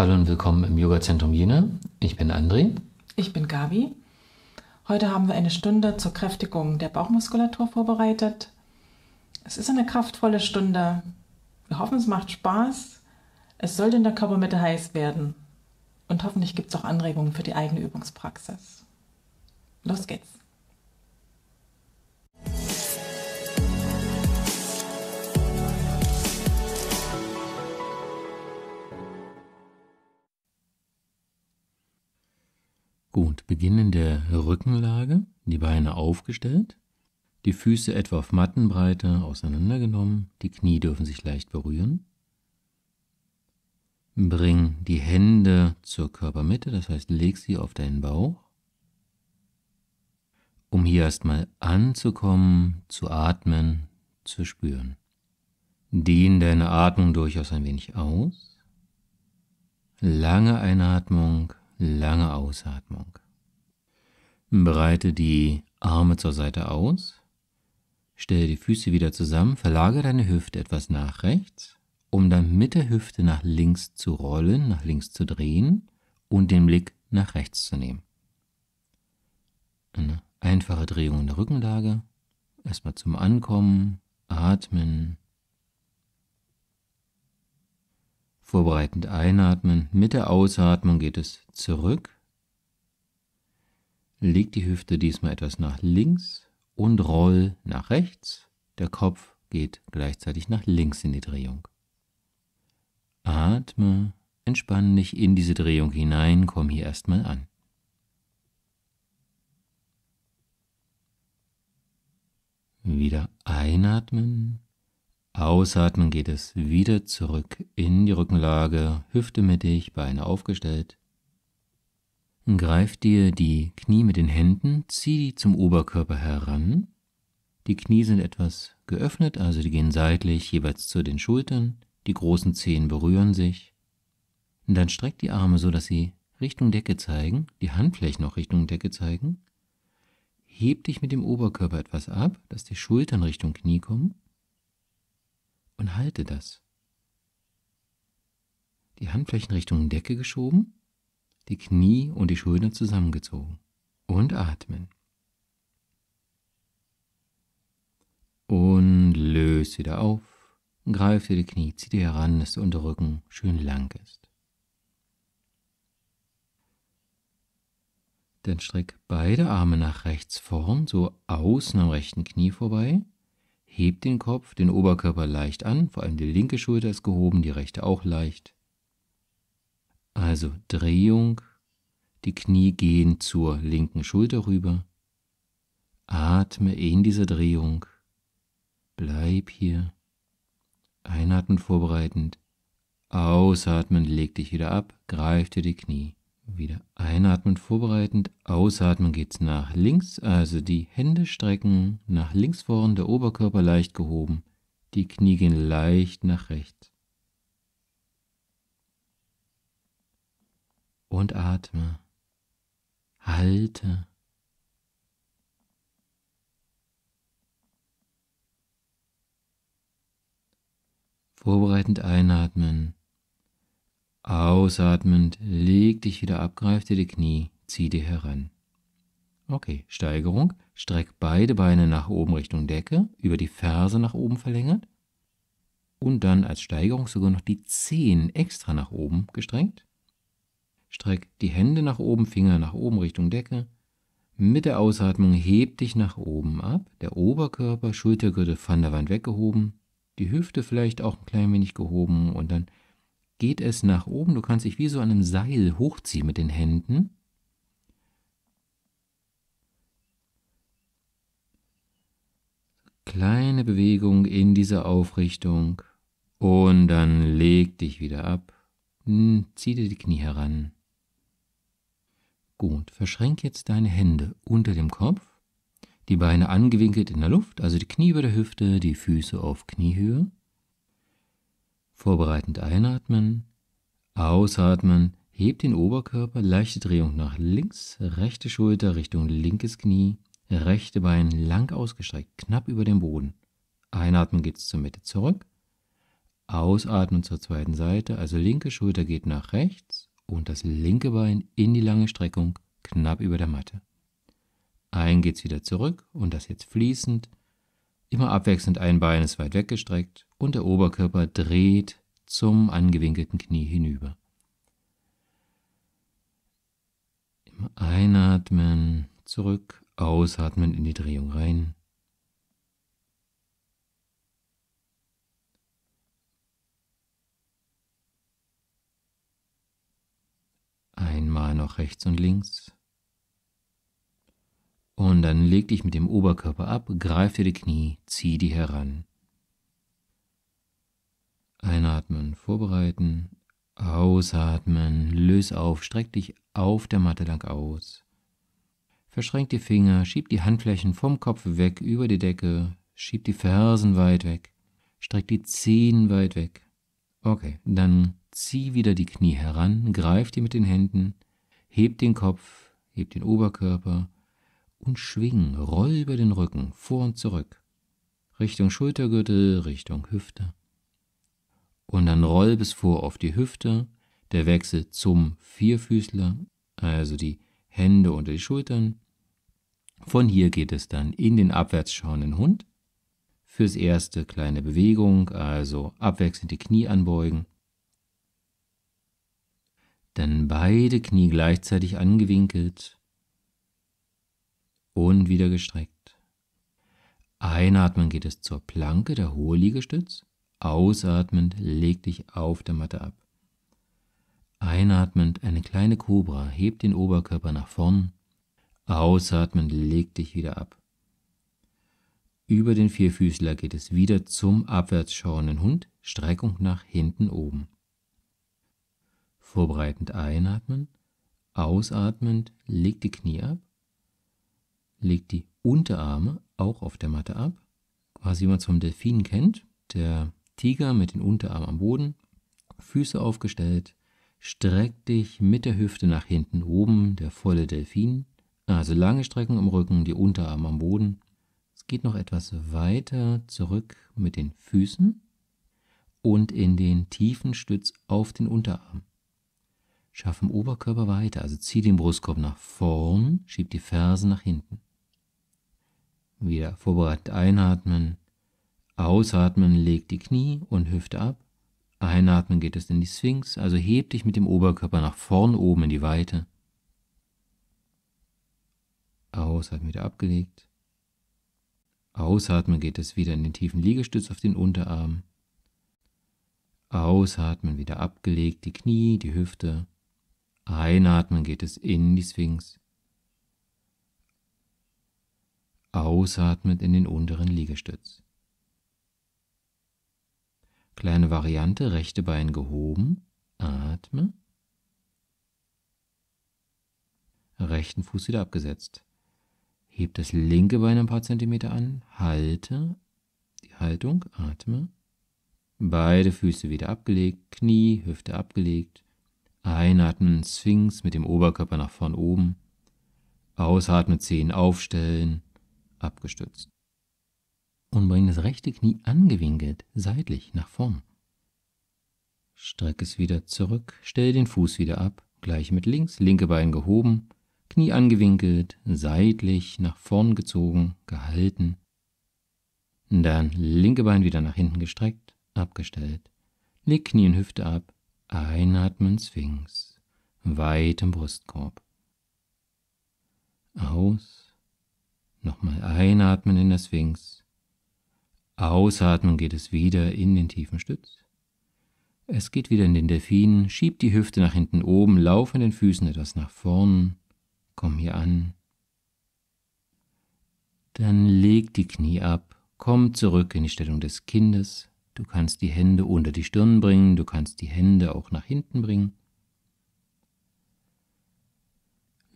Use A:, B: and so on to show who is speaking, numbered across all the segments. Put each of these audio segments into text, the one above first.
A: Hallo und willkommen im Yoga-Zentrum Jena. Ich bin André. Ich bin Gabi. Heute haben wir eine Stunde zur Kräftigung der Bauchmuskulatur vorbereitet. Es ist eine kraftvolle Stunde. Wir hoffen, es macht Spaß. Es sollte in der Körpermitte heiß werden. Und hoffentlich gibt es auch Anregungen für die eigene Übungspraxis. Los geht's. Gut, beginnen der Rückenlage, die Beine aufgestellt, die Füße etwa auf Mattenbreite auseinandergenommen, die Knie dürfen sich leicht berühren. Bring die Hände zur Körpermitte, das heißt, leg sie auf deinen Bauch. Um hier erstmal anzukommen, zu atmen, zu spüren. Dehn deine Atmung durchaus ein wenig aus. Lange Einatmung Lange Ausatmung. Breite die Arme zur Seite aus. Stelle die Füße wieder zusammen, verlagere deine Hüfte etwas nach rechts, um dann mit der Hüfte nach links zu rollen, nach links zu drehen und den Blick nach rechts zu nehmen. Eine einfache Drehung in der Rückenlage. Erstmal zum Ankommen, atmen Vorbereitend einatmen, mit der Ausatmung geht es zurück. Leg die Hüfte diesmal etwas nach links und roll nach rechts. Der Kopf geht gleichzeitig nach links in die Drehung. Atme, entspanne dich in diese Drehung hinein, komm hier erstmal an. Wieder einatmen Ausatmen geht es wieder zurück in die Rückenlage, Hüfte mittig, Beine aufgestellt. Greif dir die Knie mit den Händen, zieh die zum Oberkörper heran. Die Knie sind etwas geöffnet, also die gehen seitlich jeweils zu den Schultern. Die großen Zehen berühren sich. Und dann streck die Arme so, dass sie Richtung Decke zeigen, die Handflächen auch Richtung Decke zeigen. Heb dich mit dem Oberkörper etwas ab, dass die Schultern Richtung Knie kommen und halte das. Die Handflächen Richtung Decke geschoben, die Knie und die Schultern zusammengezogen und atmen. Und löse wieder auf, greif dir die Knie, zieh dir heran, dass der Unterrücken schön lang ist. Dann streck beide Arme nach rechts vorn, so außen am rechten Knie vorbei Hebt den Kopf, den Oberkörper leicht an, vor allem die linke Schulter ist gehoben, die rechte auch leicht. Also Drehung, die Knie gehen zur linken Schulter rüber. Atme in dieser Drehung. Bleib hier. Einatmen vorbereitend. Ausatmen, leg dich wieder ab, greif dir die Knie. Wieder einatmen, vorbereitend, ausatmen geht es nach links, also die Hände strecken, nach links vorn, der Oberkörper leicht gehoben, die Knie gehen leicht nach rechts. Und atme, halte. Vorbereitend einatmen Ausatmend, leg dich wieder ab, greif dir die Knie, zieh dir heran. Okay, Steigerung. Streck beide Beine nach oben Richtung Decke, über die Ferse nach oben verlängert. Und dann als Steigerung sogar noch die Zehen extra nach oben gestreckt. Streck die Hände nach oben, Finger nach oben Richtung Decke. Mit der Ausatmung heb dich nach oben ab. Der Oberkörper, Schultergürtel von der Wand weggehoben. Die Hüfte vielleicht auch ein klein wenig gehoben und dann geht es nach oben. Du kannst dich wie so an einem Seil hochziehen mit den Händen. Kleine Bewegung in dieser Aufrichtung. Und dann leg dich wieder ab. Hm, zieh dir die Knie heran. Gut, verschränk jetzt deine Hände unter dem Kopf, die Beine angewinkelt in der Luft, also die Knie über der Hüfte, die Füße auf Kniehöhe. Vorbereitend einatmen, ausatmen, hebt den Oberkörper, leichte Drehung nach links, rechte Schulter Richtung linkes Knie, rechte Bein lang ausgestreckt, knapp über dem Boden. Einatmen geht es zur Mitte zurück, ausatmen zur zweiten Seite, also linke Schulter geht nach rechts und das linke Bein in die lange Streckung, knapp über der Matte. Ein geht es wieder zurück und das jetzt fließend Immer abwechselnd ein Bein ist weit weggestreckt und der Oberkörper dreht zum angewinkelten Knie hinüber. Immer einatmen, zurück, ausatmen in die Drehung rein. Einmal noch rechts und links. Und dann leg dich mit dem Oberkörper ab, greif dir die Knie, zieh die heran. Einatmen, vorbereiten. Ausatmen, löse auf, streck dich auf der Matte lang aus. Verschränk die Finger, schieb die Handflächen vom Kopf weg über die Decke, schieb die Fersen weit weg, streck die Zehen weit weg. Okay, dann zieh wieder die Knie heran, greif die mit den Händen, heb den Kopf, heb den Oberkörper, und schwingen, roll über den Rücken, vor und zurück. Richtung Schultergürtel, Richtung Hüfte. Und dann roll bis vor auf die Hüfte. Der Wechsel zum Vierfüßler, also die Hände unter die Schultern. Von hier geht es dann in den abwärts schauenden Hund. Fürs erste kleine Bewegung, also abwechselnd die Knie anbeugen. Dann beide Knie gleichzeitig angewinkelt und wieder gestreckt. Einatmen geht es zur Planke, der hohe Liegestütz. Ausatmend leg dich auf der Matte ab. Einatmend eine kleine Kobra, heb den Oberkörper nach vorn. Ausatmend leg dich wieder ab. Über den Vierfüßler geht es wieder zum abwärts schauenden Hund, Streckung nach hinten oben. Vorbereitend einatmen, ausatmend leg die Knie ab legt die Unterarme auch auf der Matte ab, quasi wie man es vom Delfin kennt. Der Tiger mit den Unterarmen am Boden, Füße aufgestellt, streck dich mit der Hüfte nach hinten oben, der volle Delfin. Also lange Strecken im Rücken, die Unterarme am Boden. Es geht noch etwas weiter zurück mit den Füßen und in den tiefen Stütz auf den Unterarm. Schaff im Oberkörper weiter, also zieh den Brustkorb nach vorn, schieb die Ferse nach hinten. Wieder vorbereitet einatmen, ausatmen, legt die Knie und Hüfte ab. Einatmen geht es in die Sphinx, also heb dich mit dem Oberkörper nach vorn oben in die Weite. Ausatmen wieder abgelegt. Ausatmen geht es wieder in den tiefen Liegestütz auf den Unterarm. Ausatmen wieder abgelegt, die Knie, die Hüfte. Einatmen geht es in die Sphinx ausatmet in den unteren Liegestütz. Kleine Variante, rechte Bein gehoben, atme. Rechten Fuß wieder abgesetzt. Heb das linke Bein ein paar Zentimeter an, halte die Haltung, atme. Beide Füße wieder abgelegt, Knie, Hüfte abgelegt. Einatmen, Sphinx mit dem Oberkörper nach vorn oben. Ausatmen, Zehen aufstellen abgestützt. Und bring das rechte Knie angewinkelt seitlich nach vorn. Streck es wieder zurück, stell den Fuß wieder ab, gleich mit links, linke Bein gehoben, Knie angewinkelt, seitlich nach vorn gezogen, gehalten. Dann linke Bein wieder nach hinten gestreckt, abgestellt. Leg Knie und Hüfte ab, einatmen Sphinx, weit im Brustkorb. Aus, Nochmal einatmen in der Sphinx. Ausatmen geht es wieder in den tiefen Stütz. Es geht wieder in den Delfin, schieb die Hüfte nach hinten oben, lauf in den Füßen etwas nach vorn, komm hier an. Dann leg die Knie ab, komm zurück in die Stellung des Kindes. Du kannst die Hände unter die Stirn bringen, du kannst die Hände auch nach hinten bringen.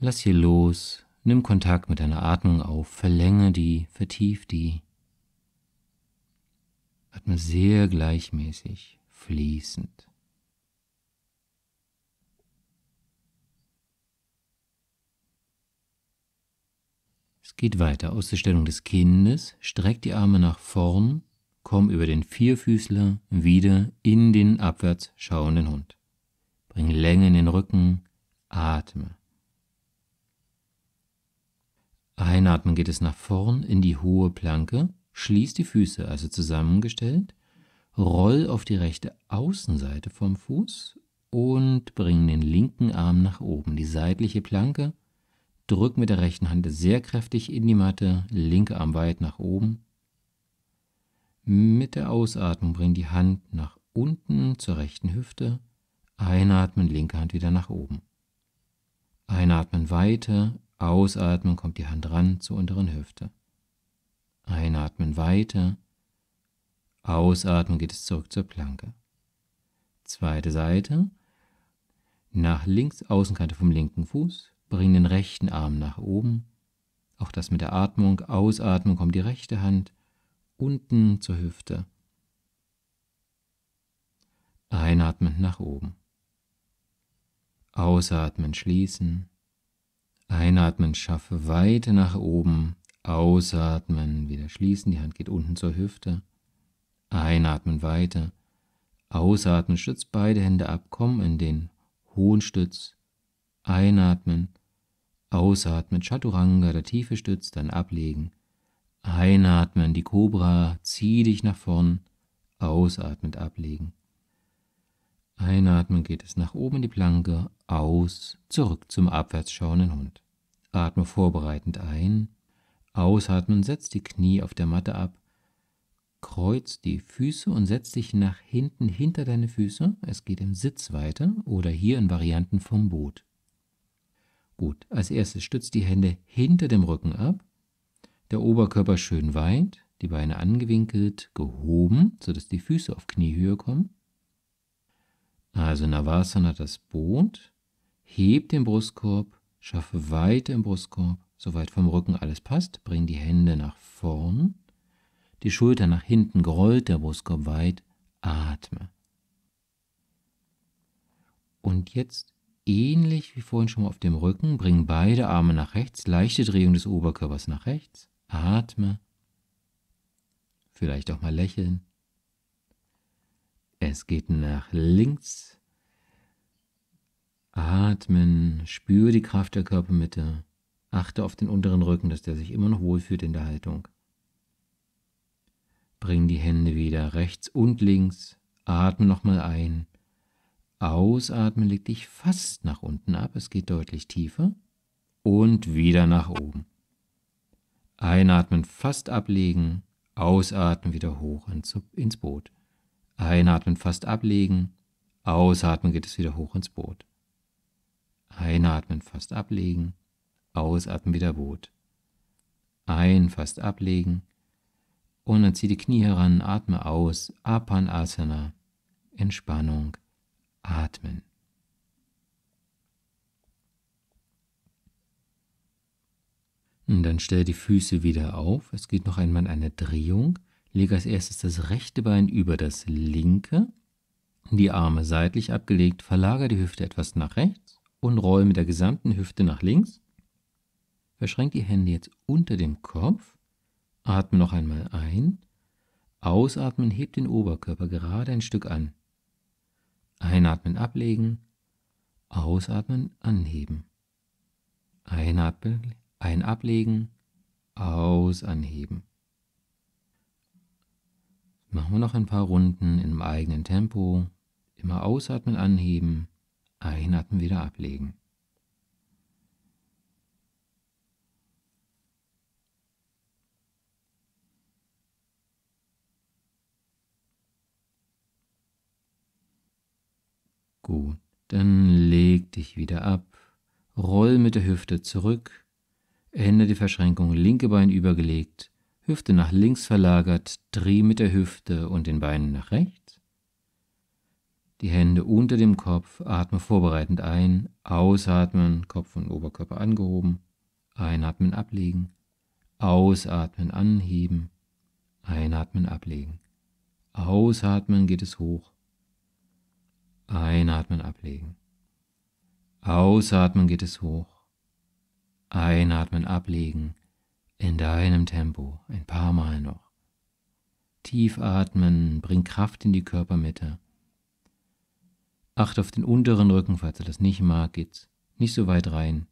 A: Lass hier los, Nimm Kontakt mit deiner Atmung auf, verlänge die, vertief die. Atme sehr gleichmäßig, fließend. Es geht weiter aus der Stellung des Kindes, streck die Arme nach vorn, komm über den Vierfüßler wieder in den abwärts schauenden Hund. Bring Länge in den Rücken, atme. Einatmen geht es nach vorn in die hohe Planke. Schließ die Füße, also zusammengestellt. Roll auf die rechte Außenseite vom Fuß und bring den linken Arm nach oben. Die seitliche Planke. Drück mit der rechten Hand sehr kräftig in die Matte. Linke Arm weit nach oben. Mit der Ausatmung bring die Hand nach unten zur rechten Hüfte. Einatmen, linke Hand wieder nach oben. Einatmen, weiter, Ausatmen kommt die Hand ran zur unteren Hüfte. Einatmen weiter. Ausatmen geht es zurück zur Planke. Zweite Seite. Nach links Außenkante vom linken Fuß. Bring den rechten Arm nach oben. Auch das mit der Atmung. Ausatmen kommt die rechte Hand unten zur Hüfte. Einatmen nach oben. Ausatmen schließen. Einatmen, schaffe weite nach oben. Ausatmen, wieder schließen, die Hand geht unten zur Hüfte. Einatmen weiter. Ausatmen, stützt beide Hände ab, komm in den hohen Stütz. Einatmen. Ausatmen, Chaturanga, der tiefe Stütz, dann ablegen. Einatmen, die Kobra, zieh dich nach vorn. Ausatmen, ablegen. Einatmen geht es nach oben in die Planke, aus, zurück zum abwärts schauenden Hund. Atme vorbereitend ein, ausatmen, setz die Knie auf der Matte ab, kreuz die Füße und setz dich nach hinten hinter deine Füße. Es geht im Sitz weiter oder hier in Varianten vom Boot. Gut, als erstes stützt die Hände hinter dem Rücken ab, der Oberkörper schön weit, die Beine angewinkelt, gehoben, sodass die Füße auf Kniehöhe kommen. Also Navasana das Boot, heb den Brustkorb, schaffe weit im Brustkorb, soweit vom Rücken alles passt, bring die Hände nach vorn, die Schulter nach hinten gerollt, der Brustkorb weit, atme. Und jetzt ähnlich wie vorhin schon mal auf dem Rücken, bring beide Arme nach rechts, leichte Drehung des Oberkörpers nach rechts, atme, vielleicht auch mal lächeln. Es geht nach links. Atmen, spüre die Kraft der Körpermitte. Achte auf den unteren Rücken, dass der sich immer noch wohlfühlt in der Haltung. Bring die Hände wieder rechts und links. Atme nochmal ein. Ausatmen leg dich fast nach unten ab. Es geht deutlich tiefer. Und wieder nach oben. Einatmen fast ablegen. Ausatmen wieder hoch ins Boot. Einatmen fast ablegen, ausatmen geht es wieder hoch ins Boot. Einatmen fast ablegen, ausatmen wieder Boot. Ein, fast ablegen und dann zieh die Knie heran, atme aus, Apanasana, Entspannung, atmen. Und dann stell die Füße wieder auf. Es geht noch einmal eine Drehung lege als erstes das rechte Bein über das linke, die Arme seitlich abgelegt, verlagere die Hüfte etwas nach rechts und roll mit der gesamten Hüfte nach links. Verschränke die Hände jetzt unter dem Kopf, atme noch einmal ein, ausatmen, hebt den Oberkörper gerade ein Stück an. Einatmen ablegen, ausatmen anheben. Einatmen, ein ablegen, aus anheben. Machen wir noch ein paar Runden im eigenen Tempo. Immer ausatmen, anheben, einatmen, wieder ablegen. Gut, dann leg dich wieder ab, roll mit der Hüfte zurück, Hände die Verschränkung, linke Bein übergelegt, Hüfte nach links verlagert, dreh mit der Hüfte und den Beinen nach rechts. Die Hände unter dem Kopf, atme vorbereitend ein, ausatmen, Kopf und Oberkörper angehoben, einatmen, ablegen, ausatmen, anheben, einatmen, ablegen. Ausatmen geht es hoch, einatmen, ablegen. Ausatmen geht es hoch, einatmen, ablegen in deinem Tempo ein paar Mal noch. Tief atmen, bring Kraft in die Körpermitte. Acht auf den unteren Rücken, falls er das nicht mag, geht's nicht so weit rein.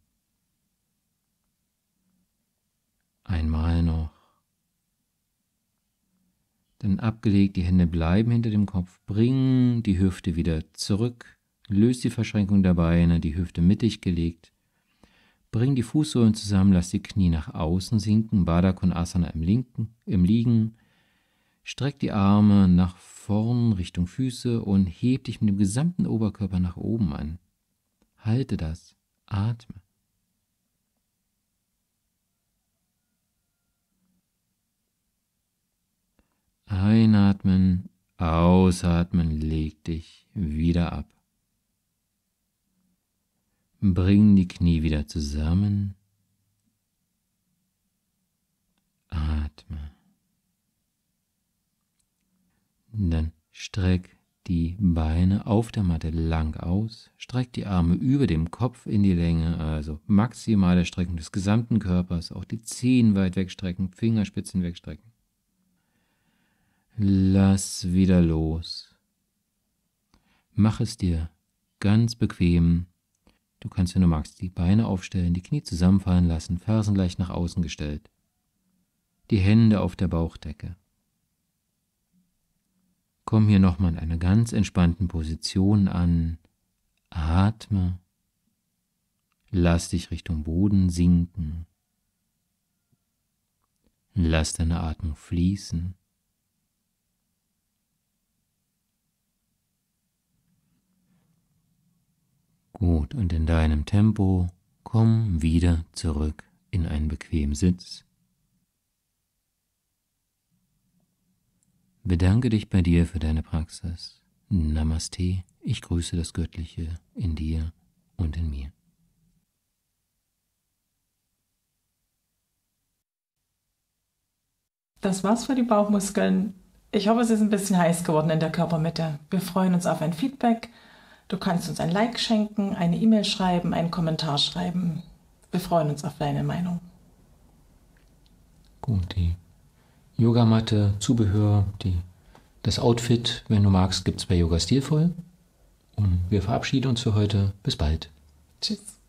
A: Einmal noch. Dann abgelegt, die Hände bleiben hinter dem Kopf, bring die Hüfte wieder zurück, löst die Verschränkung der Beine, die Hüfte mittig gelegt. Bring die Fußsohlen zusammen, lass die Knie nach außen sinken, Baddha Konasana im, linken, im Liegen. Streck die Arme nach vorn Richtung Füße und heb dich mit dem gesamten Oberkörper nach oben an. Halte das, atme. Einatmen, ausatmen, leg dich wieder ab. Bring die Knie wieder zusammen. Atme. Dann streck die Beine auf der Matte lang aus, streck die Arme über dem Kopf in die Länge, also maximale Streckung des gesamten Körpers, auch die Zehen weit wegstrecken, Fingerspitzen wegstrecken. Lass wieder los. Mach es dir ganz bequem Du kannst, wenn du magst, die Beine aufstellen, die Knie zusammenfallen lassen, Fersen leicht nach außen gestellt. Die Hände auf der Bauchdecke. Komm hier nochmal in einer ganz entspannten Position an. Atme. Lass dich Richtung Boden sinken. Lass deine Atmung fließen. Gut, und in deinem Tempo komm wieder zurück in einen bequemen Sitz. Bedanke dich bei dir für deine Praxis. Namaste, ich grüße das Göttliche in dir und in mir. Das war's für die Bauchmuskeln. Ich hoffe, es ist ein bisschen heiß geworden in der Körpermitte. Wir freuen uns auf ein Feedback. Du kannst uns ein Like schenken, eine E-Mail schreiben, einen Kommentar schreiben. Wir freuen uns auf deine Meinung. Gut, die Yogamatte, Zubehör, die, das Outfit, wenn du magst, gibt es bei Yoga Stilvoll. Und wir verabschieden uns für heute. Bis bald. Tschüss.